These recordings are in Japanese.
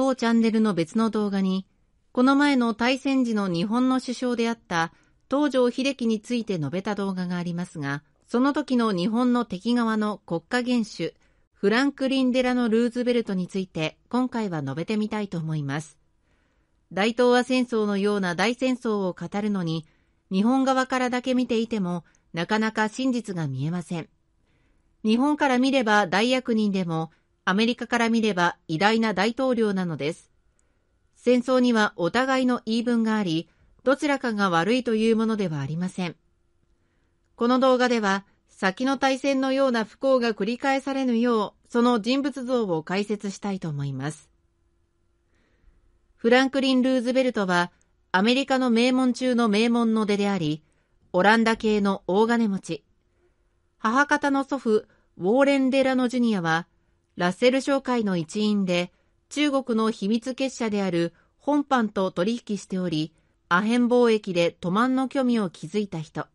当チャンネルの別の動画に、この前の対戦時の日本の首相であった東条英機について述べた動画がありますが、その時の日本の敵側の国家元首、フランクリン・デラのルーズベルトについて今回は述べてみたいと思います。大東亜戦争のような大戦争を語るのに、日本側からだけ見ていても、なかなか真実が見えません。日本から見れば大役人でも、アメリカから見れば偉大な大統領なのです。戦争にはお互いの言い分があり、どちらかが悪いというものではありません。この動画では、先の大戦のような不幸が繰り返されぬよう、その人物像を解説したいと思います。フランクリン・ルーズベルトは、アメリカの名門中の名門の出であり、オランダ系の大金持ち。母方の祖父、ウォーレン・デラノ・ジュニアは、ラッセル商会の一員で、中国の秘密結社である本藩と取引しており、アヘン貿易で都満の虚味を築いた人。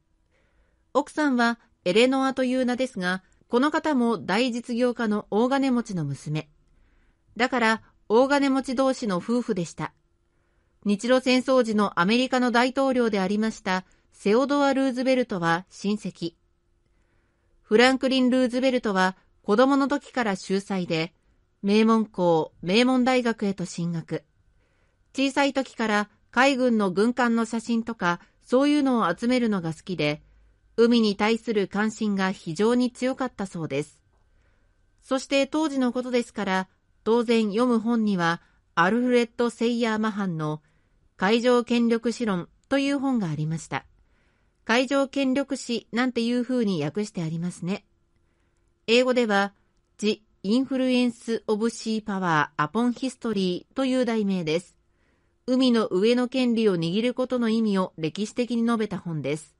奥さんはエレノアという名ですが、この方も大実業家の大金持ちの娘。だから大金持ち同士の夫婦でした。日露戦争時のアメリカの大統領でありましたセオドア・ルーズベルトは親戚。フランクリン・ルーズベルトは子供の時から秀才で、名門校、名門大学へと進学。小さい時から海軍の軍艦の写真とか、そういうのを集めるのが好きで、海に対する関心が非常に強かったそうです。そして当時のことですから、当然読む本には、アルフレッド・セイヤー・マハンの海上権力史論という本がありました。海上権力史なんていう風に訳してありますね。英語では、The Influence of Sea Power Upon History という題名です。海の上の権利を握ることの意味を歴史的に述べた本です。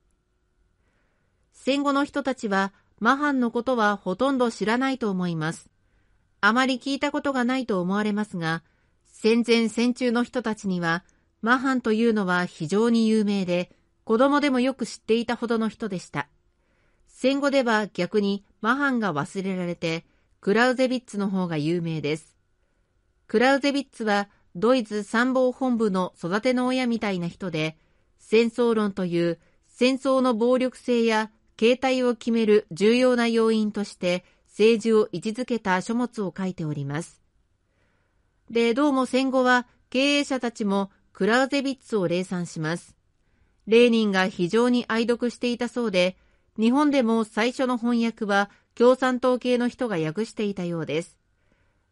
戦後の人たちは、マハンのことはほとんど知らないと思います。あまり聞いたことがないと思われますが、戦前戦中の人たちには、マハンというのは非常に有名で、子供でもよく知っていたほどの人でした。戦後では逆にマハンが忘れられて、クラウゼビッツの方が有名です。クラウゼビッツはドイツ参謀本部の育ての親みたいな人で、戦争論という戦争の暴力性や形態を決める重要な要因として政治を位置づけた書物を書いております。で、どうも戦後は経営者たちもクラウゼビッツを礼賛します。レーニンが非常に愛読していたそうで、日本でも最初の翻訳は共産党系の人が訳していたようです。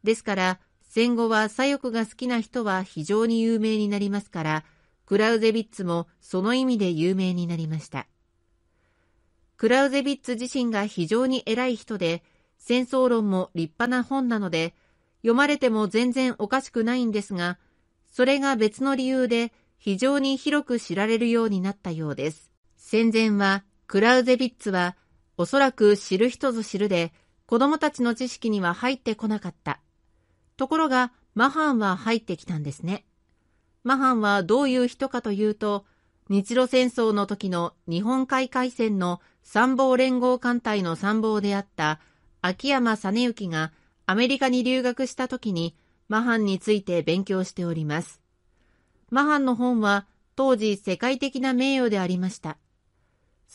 ですから、戦後は左翼が好きな人は非常に有名になりますから、クラウゼビッツもその意味で有名になりました。クラウゼビッツ自身が非常に偉い人で、戦争論も立派な本なので、読まれても全然おかしくないんですが、それが別の理由で非常に広く知られるようになったようです。戦前はクラウゼビッツは、おそらく知る人ぞ知るで、子供たちの知識には入ってこなかった。ところが、マハンは入ってきたんですね。マハンはどういう人かというと、日露戦争の時の日本海海戦の参謀連合艦隊の参謀であった秋山実之がアメリカに留学した時にマハンについて勉強しております。マハンの本は当時世界的な名誉でありました。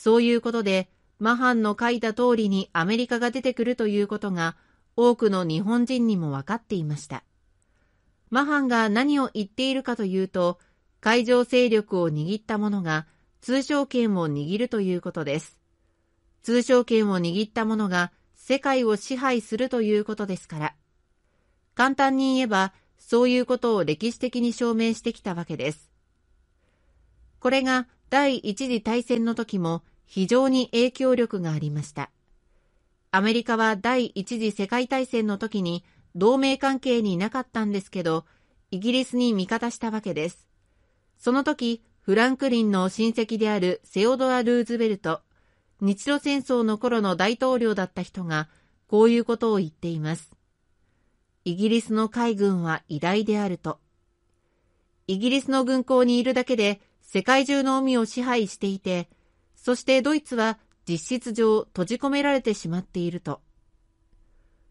そういうことで、マハンの書いた通りにアメリカが出てくるということが、多くの日本人にも分かっていました。マハンが何を言っているかというと、海上勢力を握った者が通商権を握るということです。通商権を握った者が世界を支配するということですから。簡単に言えば、そういうことを歴史的に証明してきたわけです。これが第一次大戦の時も非常に影響力がありました。アメリカは第一次世界大戦の時に同盟関係になかったんですけど、イギリスに味方したわけです。その時、フランクリンの親戚であるセオドア・ルーズベルト、日露戦争の頃の大統領だった人が、こういうことを言っています。イギリスの海軍は偉大であると。イギリスの軍港にいるだけで世界中の海を支配していて、そしてドイツは実質上閉じ込められてしまっていると。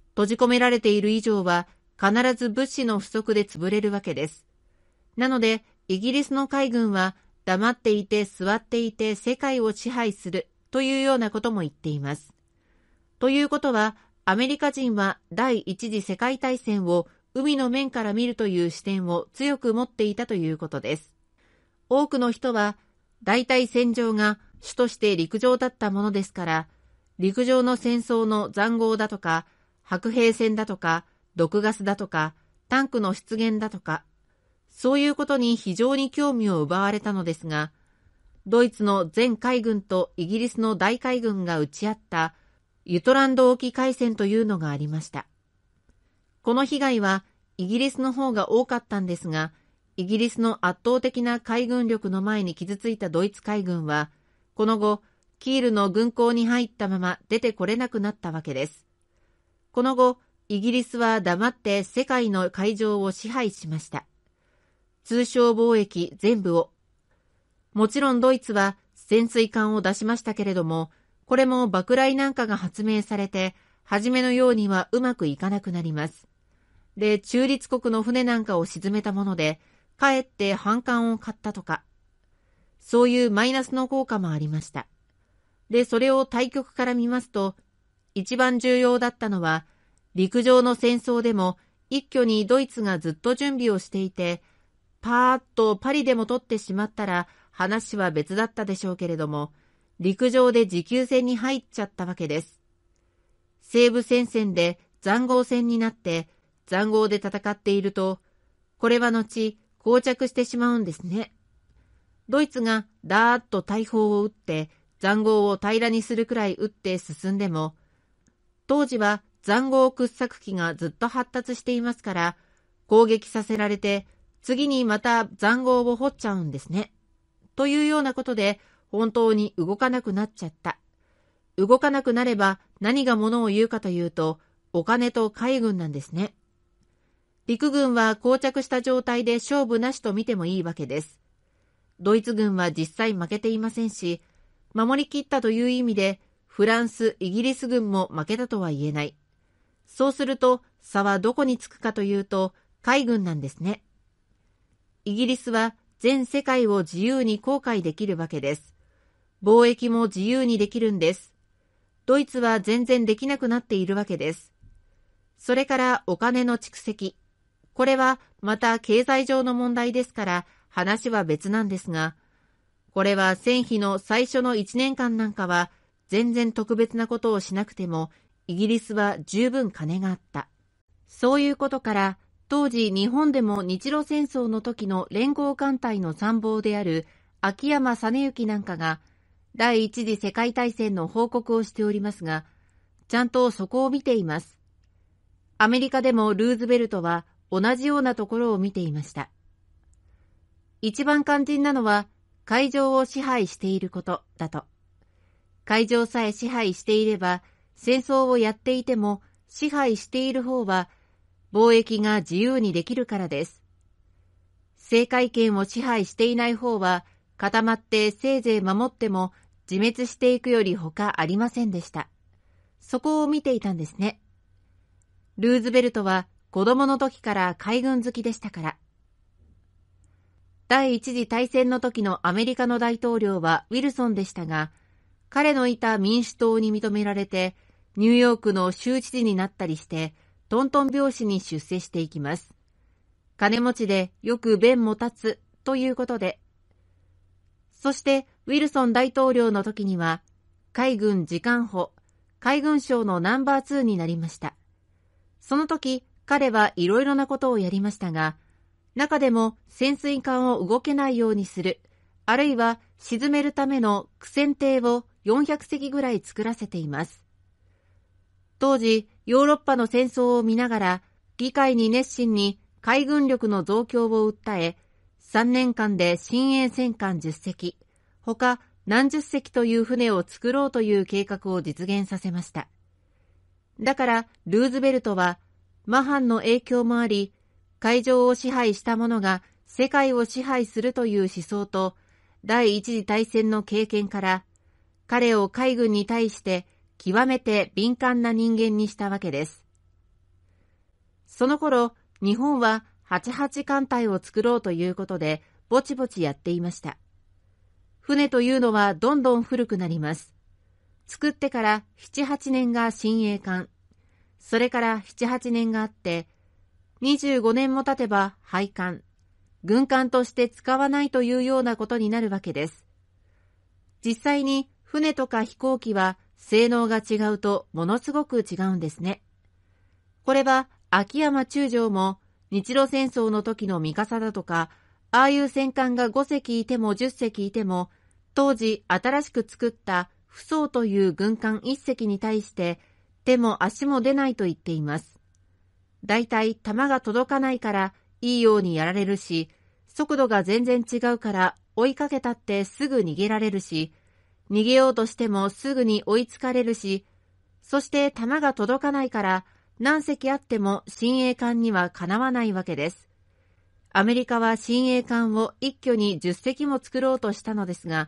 閉じ込められている以上は必ず物資の不足で潰れるわけです。なので、イギリスの海軍は黙っていて座っていて世界を支配するというようなことも言っています。ということは、アメリカ人は第一次世界大戦を海の面から見るという視点を強く持っていたということです。多くの人は大体戦場が主として陸上だったものですから、陸上の戦争の塹壕だとか、白兵戦だとか、毒ガスだとか、タンクの出現だとか、そういうことに非常に興味を奪われたのですが、ドイツの全海軍とイギリスの大海軍が打ち合ったユトランド沖海戦というのがありました。この被害はイギリスの方が多かったんですが、イギリスの圧倒的な海軍力の前に傷ついたドイツ海軍は、この後、キールの軍港に入ったまま出てこれなくなったわけです。この後、イギリスは黙って世界の海上を支配しました。通商貿易全部を。もちろんドイツは潜水艦を出しましたけれども、これも爆雷なんかが発明されて、初めのようにはうまくいかなくなります。で、中立国の船なんかを沈めたもので、かえって反感を買ったとか、そういうマイナスの効果もありました。で、それを対局から見ますと、一番重要だったのは、陸上の戦争でも一挙にドイツがずっと準備をしていて、パーッとパリでも取ってしまったら話は別だったでしょうけれども、陸上で持久戦に入っちゃったわけです。西部戦線で塹壕戦になって、塹壕で戦っていると、これは後、膠着してしまうんですね。ドイツがダーッと大砲を撃って塹壕を平らにするくらい撃って進んでも、当時は塹壕掘削機がずっと発達していますから、攻撃させられて、次にまた塹壕を掘っちゃうんですね。というようなことで、本当に動かなくなっちゃった。動かなくなれば何がものを言うかというと、お金と海軍なんですね。陸軍は膠着した状態で勝負なしと見てもいいわけです。ドイツ軍は実際負けていませんし、守りきったという意味で、フランス、イギリス軍も負けたとは言えない。そうすると、差はどこにつくかというと、海軍なんですね。イギリスは全世界を自由に航海できるわけです。貿易も自由にできるんです。ドイツは全然できなくなっているわけです。それからお金の蓄積。これはまた経済上の問題ですから話は別なんですが、これは戦費の最初の1年間なんかは全然特別なことをしなくてもイギリスは十分金があった。そういうことから当時日本でも日露戦争の時の連合艦隊の参謀である秋山実之なんかが第一次世界大戦の報告をしておりますが、ちゃんとそこを見ています。アメリカでもルーズベルトは同じようなところを見ていました。一番肝心なのは、会場を支配していることだと。会場さえ支配していれば、戦争をやっていても支配している方は、貿易が自由にできるからです。政界権を支配していない方は、固まってせいぜい守っても自滅していくより他ありませんでした。そこを見ていたんですね。ルーズベルトは子供の時から海軍好きでしたから。第一次大戦の時のアメリカの大統領はウィルソンでしたが、彼のいた民主党に認められて、ニューヨークの州知事になったりして、トントン拍子に出世していきます。金持ちでよく弁も立つということで。そして、ウィルソン大統領の時には、海軍次官補、海軍省のナンバー2になりました。その時、彼はいろいろなことをやりましたが、中でも潜水艦を動けないようにする、あるいは沈めるための苦戦艇を400隻ぐらい作らせています。当時、ヨーロッパの戦争を見ながら、議会に熱心に海軍力の増強を訴え、3年間で新鋭戦艦10隻、他何十隻という船を作ろうという計画を実現させました。だから、ルーズベルトはマハンの影響もあり、会場を支配した者が世界を支配するという思想と、第一次大戦の経験から、彼を海軍に対して極めて敏感な人間にしたわけです。その頃、日本は88艦隊を作ろうということで、ぼちぼちやっていました。船というのはどんどん古くなります。作ってから7、8年が新鋭艦。それから7、8年があって、25年も経てば廃艦、軍艦として使わないというようなことになるわけです。実際に船とか飛行機は性能が違うとものすごく違うんですね。これは秋山中将も日露戦争の時の三笠だとか、ああいう戦艦が5隻いても10隻いても、当時新しく作った不装という軍艦1隻に対してでも足も出ないと言っています。だいたい球が届かないからいいようにやられるし、速度が全然違うから追いかけたってすぐ逃げられるし、逃げようとしてもすぐに追いつかれるし、そして球が届かないから何隻あっても新衛艦にはかなわないわけです。アメリカは新衛艦を一挙に10隻も作ろうとしたのですが、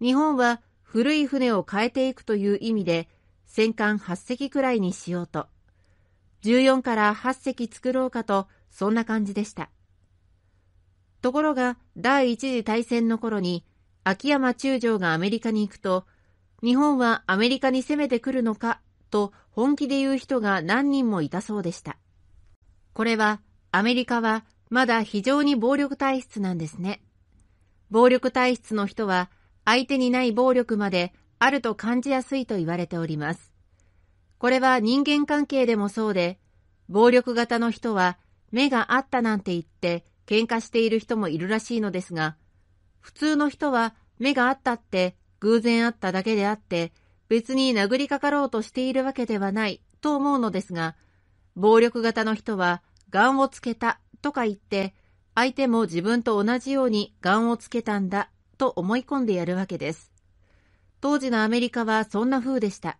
日本は古い船を変えていくという意味で戦艦8隻くらいにしようと、14から8隻作ろうかと、そんな感じでした。ところが、第一次大戦の頃に、秋山中将がアメリカに行くと、日本はアメリカに攻めてくるのか、と本気で言う人が何人もいたそうでした。これは、アメリカはまだ非常に暴力体質なんですね。暴力体質の人は、相手にない暴力まであると感じやすいと言われております。これは人間関係でもそうで、暴力型の人は目があったなんて言って喧嘩している人もいるらしいのですが、普通の人は目があったって偶然会っただけであって、別に殴りかかろうとしているわけではないと思うのですが、暴力型の人は、癌をつけたとか言って、相手も自分と同じように癌をつけたんだと思い込んでやるわけです。当時のアメリカはそんな風でした。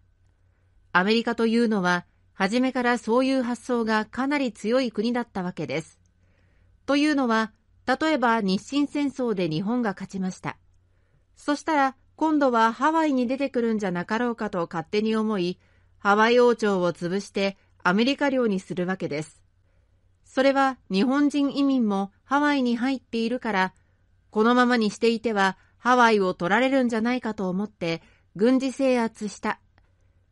アメリカというのは、初めからそういう発想がかなり強い国だったわけです。というのは、例えば日清戦争で日本が勝ちました。そしたら、今度はハワイに出てくるんじゃなかろうかと勝手に思い、ハワイ王朝を潰してアメリカ領にするわけです。それは日本人移民もハワイに入っているから、このままにしていてはハワイを取られるんじゃないかと思って軍事制圧した。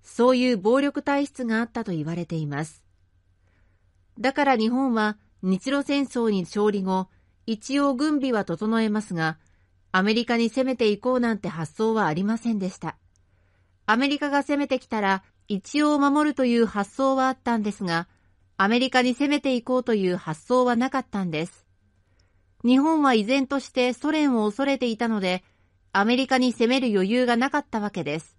そういう暴力体質があったと言われています。だから日本は日露戦争に勝利後、一応軍備は整えますが、アメリカに攻めていこうなんて発想はありませんでした。アメリカが攻めてきたら一応守るという発想はあったんですが、アメリカに攻めていこうという発想はなかったんです。日本は依然としてソ連を恐れていたので、アメリカに攻める余裕がなかったわけです。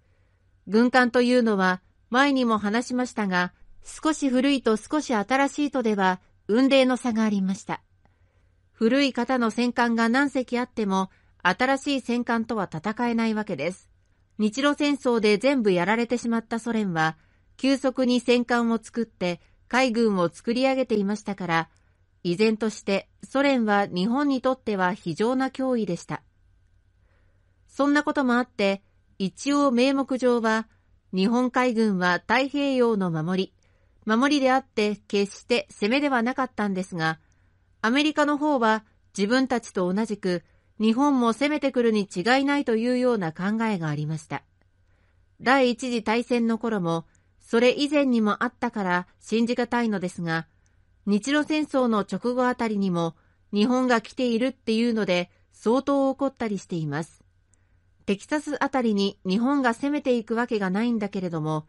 軍艦というのは、前にも話しましたが、少し古いと少し新しいとでは、運命の差がありました。古い方の戦艦が何隻あっても、新しい戦艦とは戦えないわけです。日露戦争で全部やられてしまったソ連は、急速に戦艦を作って海軍を作り上げていましたから、依然としてソ連は日本にとっては非常な脅威でした。そんなこともあって、一応名目上は、日本海軍は太平洋の守り、守りであって決して攻めではなかったんですが、アメリカの方は自分たちと同じく日本も攻めてくるに違いないというような考えがありました。第一次大戦の頃も、それ以前にもあったから信じがたいのですが、日露戦争の直後あたりにも日本が来ているっていうので相当怒ったりしています。テキサスあたりに日本が攻めていくわけがないんだけれども、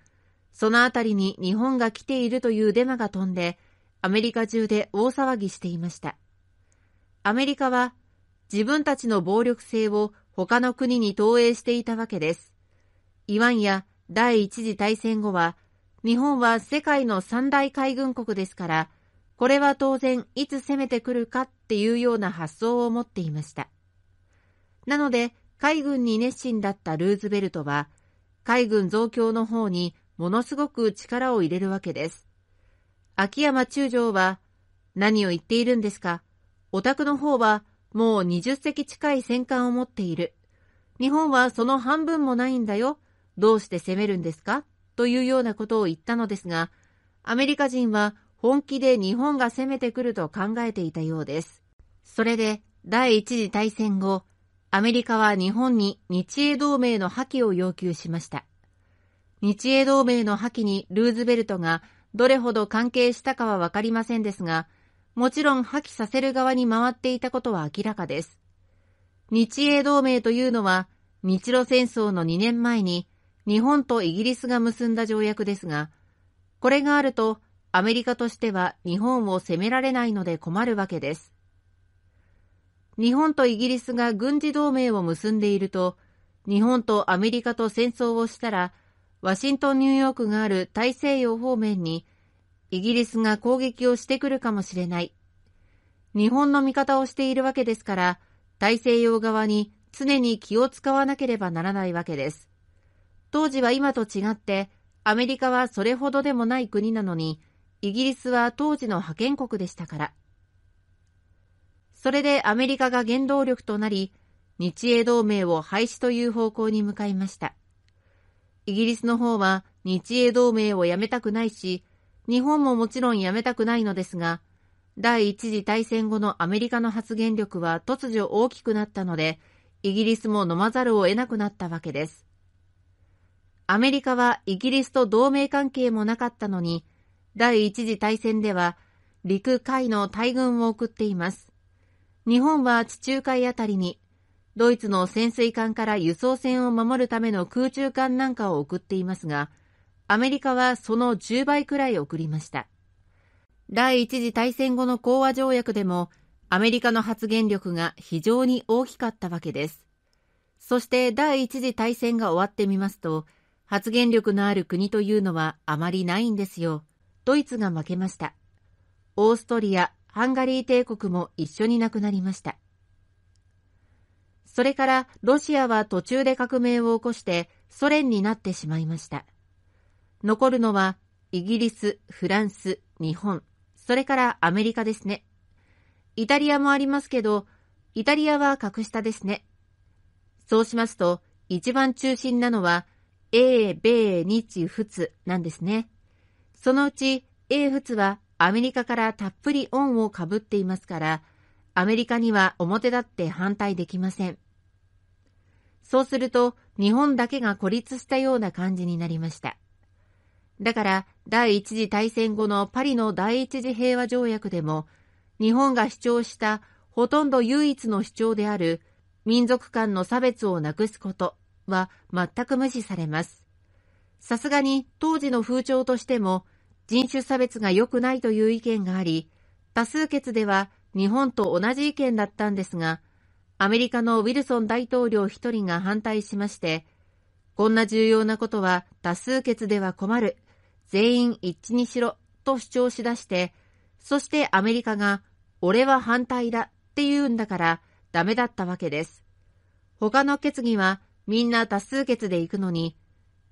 そのあたりに日本が来ているというデマが飛んで、アメリカ中で大騒ぎしていました。アメリカは自分たちの暴力性を他の国に投影していたわけです。いわんや第一次大戦後は、日本は世界の三大海軍国ですから、これは当然いつ攻めてくるかっていうような発想を持っていました。なので、海軍に熱心だったルーズベルトは、海軍増強の方にものすごく力を入れるわけです。秋山中将は、何を言っているんですか。お宅の方はもう20隻近い戦艦を持っている。日本はその半分もないんだよ。どうして攻めるんですかというようなことを言ったのですが、アメリカ人は本気で日本が攻めてくると考えていたようです。それで第一次大戦後、アメリカは日本に日英同盟の破棄を要求しました。日英同盟の破棄にルーズベルトがどれほど関係したかはわかりませんですが、もちろん破棄させる側に回っていたことは明らかです。日英同盟というのは、日露戦争の2年前に日本とイギリスが結んだ条約ですが、これがあるとアメリカとしては日本を責められないので困るわけです。日本とイギリスが軍事同盟を結んでいると、日本とアメリカと戦争をしたら、ワシントン・ニューヨークがある大西洋方面に、イギリスが攻撃をしてくるかもしれない。日本の味方をしているわけですから、大西洋側に常に気を使わなければならないわけです。当時は今と違って、アメリカはそれほどでもない国なのに、イギリスは当時の覇権国でしたから。それでアメリカが原動力となり、日英同盟を廃止という方向に向かいました。イギリスの方は日英同盟をやめたくないし、日本ももちろんやめたくないのですが、第一次大戦後のアメリカの発言力は突如大きくなったので、イギリスも飲まざるを得なくなったわけです。アメリカはイギリスと同盟関係もなかったのに、第一次大戦では陸海の大軍を送っています。日本は地中海あたりにドイツの潜水艦から輸送船を守るための空中艦なんかを送っていますが、アメリカはその10倍くらい送りました。第一次大戦後の講和条約でもアメリカの発言力が非常に大きかったわけです。そして第一次大戦が終わってみますと、発言力のある国というのはあまりないんですよ。ドイツが負けました。オーストリア、ハンガリー帝国も一緒になくなりました。それからロシアは途中で革命を起こしてソ連になってしまいました。残るのはイギリス、フランス、日本、それからアメリカですね。イタリアもありますけど、イタリアは格下ですね。そうしますと、一番中心なのは、英、米、日、仏なんですね。そのうち英仏はアメリカからたっぷり恩をかぶっていますから、アメリカには表立って反対できません。そうすると、日本だけが孤立したような感じになりました。だから、第一次大戦後のパリの第一次平和条約でも、日本が主張したほとんど唯一の主張である民族間の差別をなくすことは全く無視されます。さすがに当時の風潮としても人種差別が良くないという意見があり、多数決では日本と同じ意見だったんですが、アメリカのウィルソン大統領一人が反対しまして、こんな重要なことは多数決では困る。全員一致にしろと主張しだして、そしてアメリカが俺は反対だって言うんだからダメだったわけです。他の決議はみんな多数決で行くのに、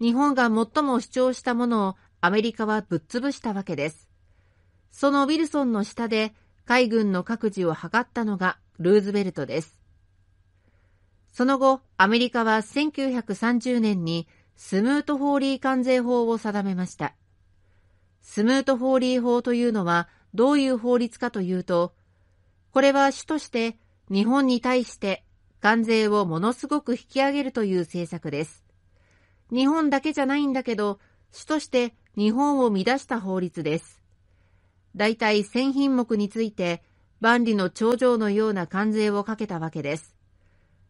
日本が最も主張したものをアメリカはぶっ潰したわけです。そのウィルソンの下で海軍の各自を図ったのがルーズベルトです。その後、アメリカは1930年にスムート・ホーリー関税法を定めました。スムート・ホーリー法というのはどういう法律かというと、これは主として日本に対して関税をものすごく引き上げるという政策です。日本だけじゃないんだけど、主として日本を乱した法律です。大体1000品目について、万里の長城のような関税をかけたわけです。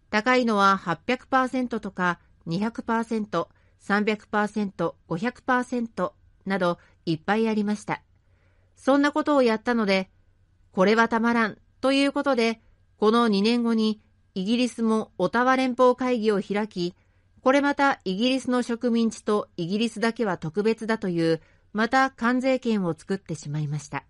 高いのは800%とか200%、300%、500%などいっぱいありました。そんなことをやったので、これはたまらんということで、この2年後にイギリスもオタワ連邦会議を開き、これまたイギリスの植民地とイギリスだけは特別だという、また関税権を作ってしまいました。